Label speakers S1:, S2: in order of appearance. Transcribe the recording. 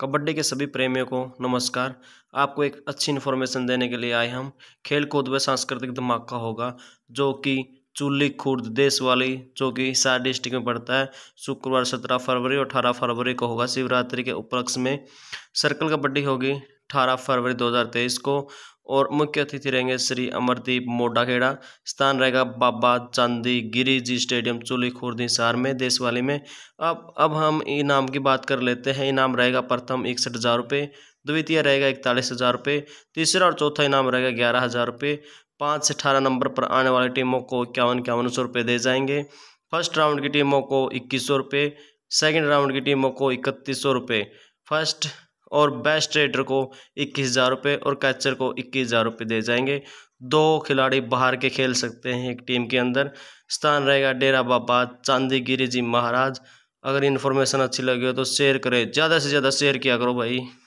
S1: कबड्डी के सभी प्रेमियों को नमस्कार आपको एक अच्छी इन्फॉर्मेशन देने के लिए आए हम खेल कूद व सांस्कृतिक धमाका होगा जो कि चूल्ली खुर्द देश वाली जो कि हिसार डिस्ट्रिक्ट में पड़ता है शुक्रवार सत्रह फरवरी और अठारह फरवरी को होगा शिवरात्रि के उपलक्ष्य में सर्कल कबड्डी होगी अठारह फरवरी दो को और मुख्य अतिथि रहेंगे श्री अमरदीप मोडाखेड़ा स्थान रहेगा बाबा चांदी गिरी जी स्टेडियम चुली खुर्दी शहर में देशवाली में अब अब हम इनाम की बात कर लेते हैं इनाम रहेगा प्रथम इकसठ हज़ार रुपये द्वितीय रहेगा इकतालीस हज़ार रुपये तीसरा और चौथा इनाम रहेगा ग्यारह हज़ार रुपये पाँच से अठारह नंबर पर आने वाली टीमों को इक्यावन इक्यावन सौ रुपये दे जाएंगे फर्स्ट राउंड की टीमों को इक्कीस सौ रुपये सेकेंड राउंड की टीमों को इकतीस सौ रुपये फर्स्ट और बेस्ट ट्रेडर को इक्कीस हज़ार रुपये और कैचर को इक्कीस हज़ार रुपये दे जाएंगे दो खिलाड़ी बाहर के खेल सकते हैं एक टीम के अंदर स्थान रहेगा डेरा बाबा चांदी गिरी जी महाराज अगर इन्फॉर्मेशन अच्छी लगी हो तो शेयर करें ज़्यादा से ज़्यादा शेयर किया करो भाई